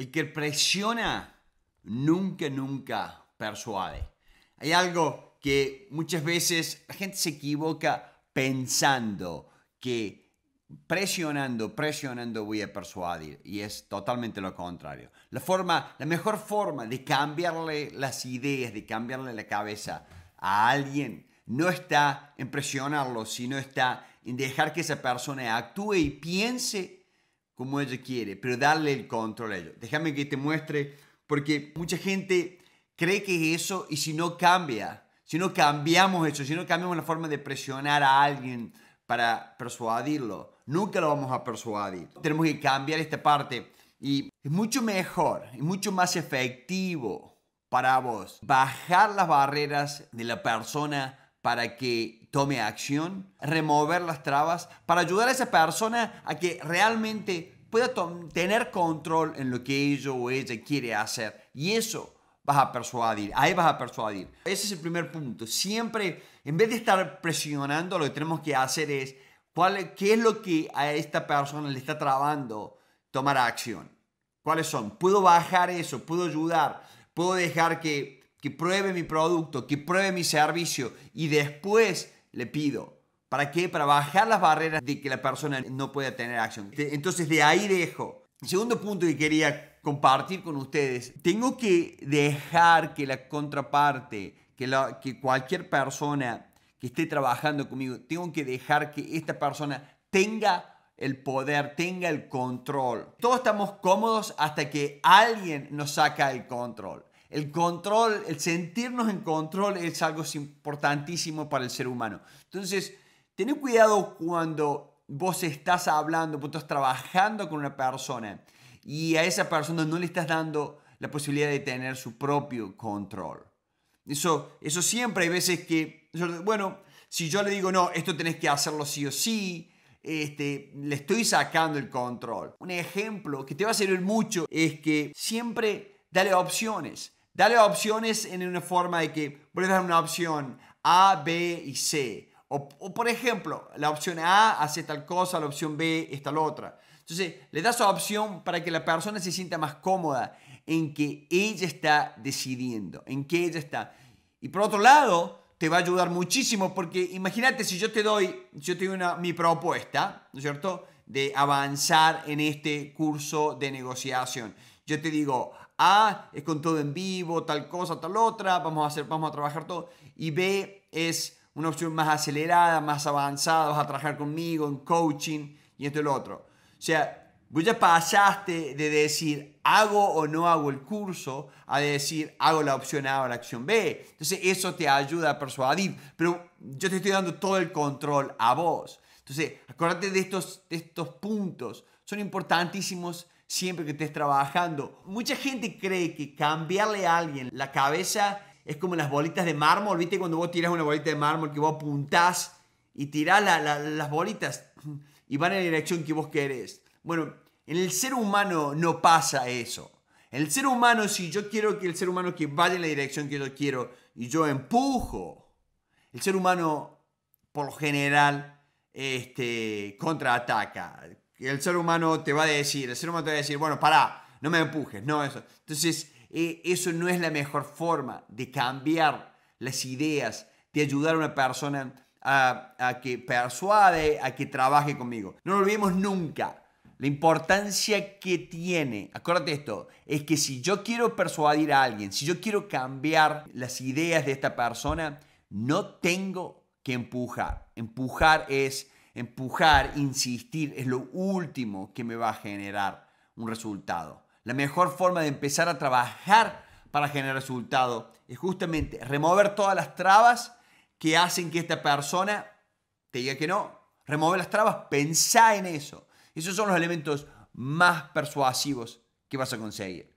El que presiona nunca, nunca persuade. Hay algo que muchas veces la gente se equivoca pensando que presionando, presionando voy a persuadir y es totalmente lo contrario. La forma, la mejor forma de cambiarle las ideas, de cambiarle la cabeza a alguien no está en presionarlo, sino está en dejar que esa persona actúe y piense como ella quiere, pero darle el control a ellos. Déjame que te muestre, porque mucha gente cree que es eso y si no cambia, si no cambiamos eso, si no cambiamos la forma de presionar a alguien para persuadirlo, nunca lo vamos a persuadir. Tenemos que cambiar esta parte y es mucho mejor y mucho más efectivo para vos bajar las barreras de la persona para que tome acción, remover las trabas para ayudar a esa persona a que realmente pueda tener control en lo que ella o ella quiere hacer. Y eso vas a persuadir, ahí vas a persuadir. Ese es el primer punto. Siempre, en vez de estar presionando, lo que tenemos que hacer es cuál, qué es lo que a esta persona le está trabando tomar acción. ¿Cuáles son? ¿Puedo bajar eso? ¿Puedo ayudar? ¿Puedo dejar que, que pruebe mi producto, que pruebe mi servicio y después le pido. ¿Para qué? Para bajar las barreras de que la persona no pueda tener acción. Entonces de ahí dejo. segundo punto que quería compartir con ustedes, tengo que dejar que la contraparte, que, la, que cualquier persona que esté trabajando conmigo, tengo que dejar que esta persona tenga el poder, tenga el control. Todos estamos cómodos hasta que alguien nos saca el control. El control, el sentirnos en control es algo importantísimo para el ser humano. Entonces, ten cuidado cuando vos estás hablando, vos estás trabajando con una persona y a esa persona no le estás dando la posibilidad de tener su propio control. Eso, eso siempre hay veces que, bueno, si yo le digo, no, esto tenés que hacerlo sí o sí, este, le estoy sacando el control. Un ejemplo que te va a servir mucho es que siempre dale opciones. Dale opciones en una forma de que Puedes dar una opción A, B y C. O, por ejemplo, la opción A hace tal cosa, la opción B es tal otra. Entonces, le das opción para que la persona se sienta más cómoda en que ella está decidiendo, en que ella está. Y por otro lado, te va a ayudar muchísimo porque imagínate si yo te doy, yo te una, mi propuesta, ¿no es cierto?, de avanzar en este curso de negociación. Yo te digo, a es con todo en vivo, tal cosa, tal otra, vamos a, hacer, vamos a trabajar todo. Y B es una opción más acelerada, más avanzada, vas a trabajar conmigo en coaching y esto y lo otro. O sea, vos ya pasaste de decir hago o no hago el curso a decir hago la opción A o la opción B. Entonces eso te ayuda a persuadir, pero yo te estoy dando todo el control a vos. Entonces, acuérdate de estos, de estos puntos, son importantísimos siempre que estés trabajando. Mucha gente cree que cambiarle a alguien la cabeza es como las bolitas de mármol, ¿viste? Cuando vos tirás una bolita de mármol que vos apuntás y tirás las bolitas y van en la dirección que vos querés. Bueno, en el ser humano no pasa eso. En el ser humano, si yo quiero que el ser humano que vaya en la dirección que yo quiero y yo empujo, el ser humano, por lo general, este, contraataca, el ser humano te va a decir, el ser humano te va a decir, bueno, pará, no me empujes, no eso. Entonces, eh, eso no es la mejor forma de cambiar las ideas, de ayudar a una persona a, que persuade, a que trabaje conmigo. No lo olvidemos nunca. La importancia que tiene, acuérdate esto, es que si yo quiero persuadir a alguien, si yo quiero cambiar las ideas de esta persona, no tengo que empujar. Empujar es empujar, insistir, es lo último que me va a generar un resultado. La mejor forma de empezar a trabajar para generar resultado es justamente remover todas las trabas que hacen que esta persona te diga que no. Remover las trabas, pensá en eso. Esos son los elementos más persuasivos que vas a conseguir.